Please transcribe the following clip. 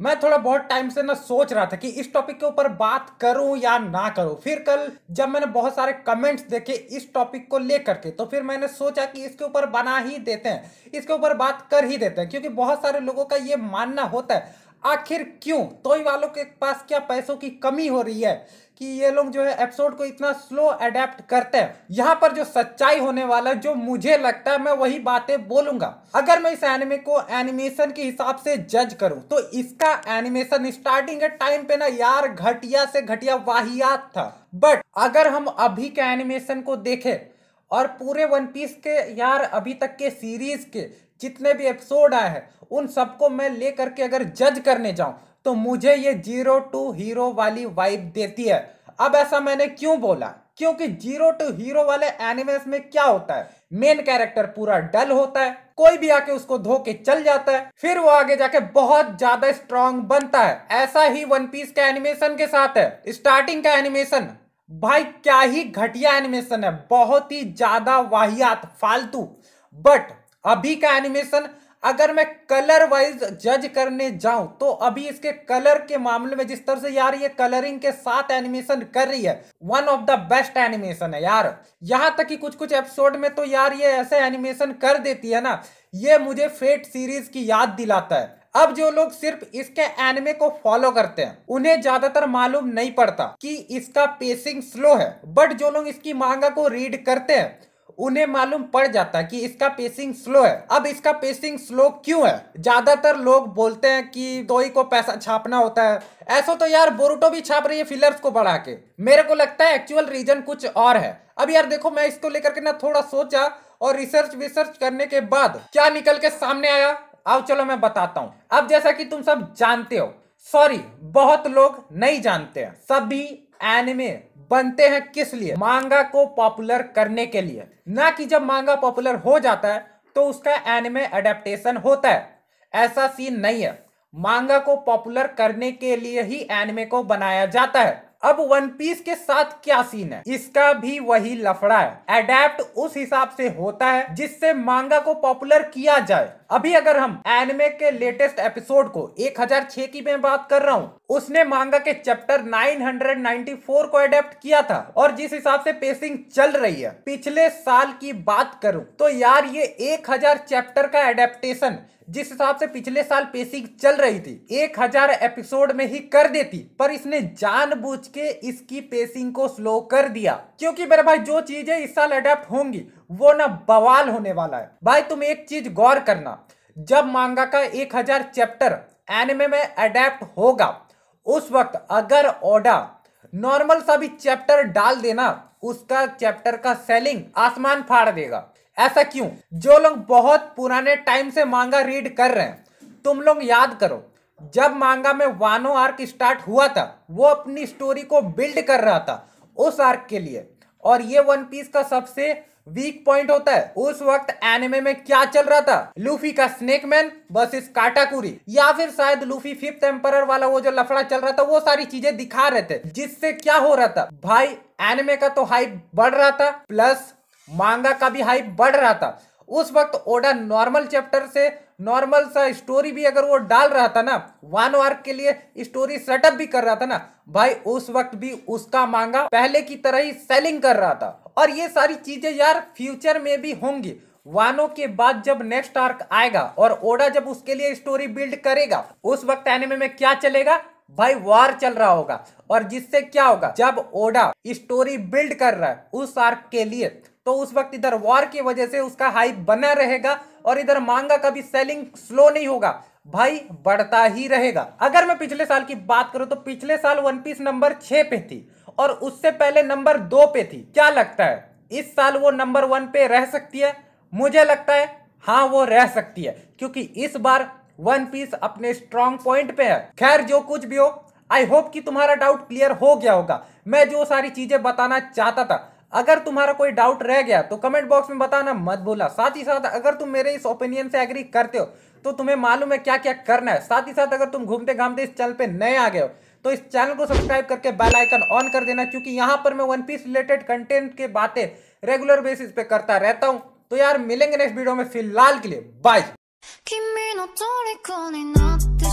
मैं थोड़ा बहुत टाइम से ना सोच रहा था कि इस टॉपिक के ऊपर बात करूं या ना करूं फिर कल जब मैंने बहुत सारे कमेंट्स देखे इस टॉपिक को लेकर के तो फिर मैंने सोचा कि इसके ऊपर बना ही देते हैं इसके ऊपर बात कर ही देते हैं क्योंकि बहुत सारे लोगों का ये मानना होता है आखिर क्यों तोई वालों के पास क्या पैसों की कमी हो रही है कि ये लोग जो है एपिसोड को इतना स्लो अडेप्ट करते हैं यहाँ पर जो सच्चाई होने वाला जो मुझे लगता है मैं वही बातें बोलूंगा अगर मैं इस एनिमे को एनिमेशन के हिसाब से जज करूं तो इसका एनिमेशन स्टार्टिंग के टाइम पे ना यार घटिया से घटिया वाहियात था बट अगर हम अभी के एनिमेशन को देखें और पूरे वन पीस के यार अभी तक के सीरीज के जितने भी एपिसोड आए हैं उन सबको मैं ले करके अगर जज करने जाऊं तो मुझे ये जीरो टू हीरो वाली वाइब देती है अब ऐसा मैंने क्यों बोला क्योंकि जीरो टू हीरो वाले एनिमेस में क्या होता है मेन कैरेक्टर पूरा डल होता है कोई भी आके उसको धो के चल जाता है फिर वो आगे जाके बहुत ज्यादा स्ट्रांग बनता है ऐसा ही वन पीस के एनिमेशन के साथ है स्टार्टिंग का एनिमेशन भाई क्या ही घटिया एनिमेशन है बहुत ही ज्यादा वाहियात फालतू बट अभी का एनिमेशन अगर मैं कलर वाइज जज करने जाऊं तो अभी इसके कलर के मामले में जिस तरह से यार ये कलरिंग के साथ एनिमेशन कर रही है one of the best animation है यार यहां तक कि कुछ कुछ एपिसोड में तो यार ये ऐसे एनिमेशन कर देती है ना ये मुझे फेट सीरीज की याद दिलाता है अब जो लोग सिर्फ इसके एनिमे को फॉलो करते हैं उन्हें ज्यादातर मालूम नहीं पड़ता कि इसका पेसिंग स्लो है बट जो लोग इसकी मांगा को रीड करते हैं उन्हें मालूम पड़ जाता कि इसका पेसिंग स्लो है अब इसका पेसिंग स्लो क्यों है ज्यादातर लोग बोलते हैं कि दोई को पैसा छापना होता है ऐसा तो यार बोरुटो भी छाप रही है फिलर्स को बढ़ा के मेरे को लगता है एक्चुअल रीजन कुछ और है अब यार देखो मैं इसको लेकर के ना थोड़ा सोचा और रिसर्च विसर्च करने के बाद क्या निकल के सामने आया अब चलो मैं बताता हूँ अब जैसा कि तुम सब जानते हो सॉरी बहुत लोग नहीं जानते हैं सभी एनिमे बनते हैं किस लिए मांगा को पॉपुलर करने के लिए ना कि जब मांगा पॉपुलर हो जाता है तो उसका एनिमे अडेप्टेशन होता है ऐसा सीन नहीं है मांगा को पॉपुलर करने के लिए ही एनिमे को बनाया जाता है अब वन पीस के साथ क्या सीन है इसका भी वही लफड़ा है एडेप्ट उस हिसाब से होता है जिससे मांगा को पॉपुलर किया जाए अभी अगर हम एनमे के लेटेस्ट एपिसोड को 1006 की मैं बात कर रहा हूँ उसने मांगा के चैप्टर 994 को एडेप्ट किया था और जिस हिसाब से पेसिंग चल रही है पिछले साल की बात करूं तो यार ये 1000 चैप्टर का एडेप्टेशन जिस हिसाब से पिछले साल पेसिंग चल रही थी एक हजार एपिसोड में ही कर देती पर इसने जानबूझ के इसकी पेसिंग को स्लो कर दिया क्योंकि मेरे भाई जो चीजें इस साल अडेप्ट होंगी वो ना बवाल होने वाला है भाई तुम एक चीज गौर करना जब मांगा का एक हजार चैप्टर एनिमे में अडेप्ट होगा उस वक्त अगर ओडा नॉर्मल सा भी चैप्टर डाल देना उसका चैप्टर का सेलिंग आसमान फाड़ देगा ऐसा क्यों जो लोग बहुत पुराने टाइम से मांगा रीड कर रहे हैं तुम लोग याद करो जब मांगा में वानो आर्क स्टार्ट हुआ था वो अपनी स्टोरी को बिल्ड कर रहा था उस आर्क के लिए और ये वन पीस का सबसे वीक पॉइंट होता है उस वक्त एनिमे में क्या चल रहा था लूफी का स्नेक मैन इस काटाकुरी या फिर शायद लूफी फिफ्थ एम्पर वाला वो जो लफड़ा चल रहा था वो सारी चीजें दिखा रहे थे जिससे क्या हो रहा था भाई एनिमे का तो हाइप बढ़ रहा था प्लस मांगा का भी हाइप बढ़ रहा था उस वक्त ओडा नॉर्मल चैप्टर से नॉर्मल सा स्टोरी भी अगर वो डाल रहा था ना वन आर्क के लिए स्टोरी सेटअप भी कर रहा था ना भाई उस वक्त भी उसका मांगा पहले की तरह ही सेलिंग कर रहा था और ये सारी चीजें यार फ्यूचर में भी होंगी वानो के बाद जब नेक्स्ट आर्क आएगा और ओडा जब उसके लिए स्टोरी बिल्ड करेगा उस वक्त एनिमे में क्या चलेगा भाई वार चल रहा होगा और जिससे क्या होगा जब ओडा स्टोरी बिल्ड कर रहा है उस आर्क के लिए तो उस वक्त इधर वार की वजह से उसका हाइप बना रहेगा और इधर मांगा कभी सेलिंग स्लो नहीं होगा भाई बढ़ता ही रहेगा अगर मैं पिछले साल की बात करूं तो पिछले साल वन पीस नंबर छह पे थी और उससे पहले नंबर दो पे थी क्या लगता है इस साल वो नंबर वन पे रह सकती है मुझे लगता है हाँ वो रह सकती है क्योंकि इस बार वन पीस अपने स्ट्रॉन्ग पॉइंट पे है खैर जो कुछ भी हो आई होप कि तुम्हारा डाउट क्लियर हो गया होगा मैं जो सारी चीजें बताना चाहता था अगर तुम्हारा कोई डाउट रह गया तो कमेंट बॉक्स में बताना मत भूला साथ ही साथ अगर तुम मेरे इस ओपिनियन से एग्री करते हो तो तुम्हें मालूम है क्या क्या करना है साथ ही साथ अगर तुम घूमते घामते इस चैनल पे नए आ गए हो तो इस चैनल को सब्सक्राइब करके बेल आइकन ऑन कर देना क्योंकि यहाँ पर मैं वन पीस रिलेटेड कंटेंट के बातें रेगुलर बेसिस पे करता रहता हूँ तो यार मिलेंगे नेक्स्ट वीडियो में फिलहाल के लिए बाई の虜になって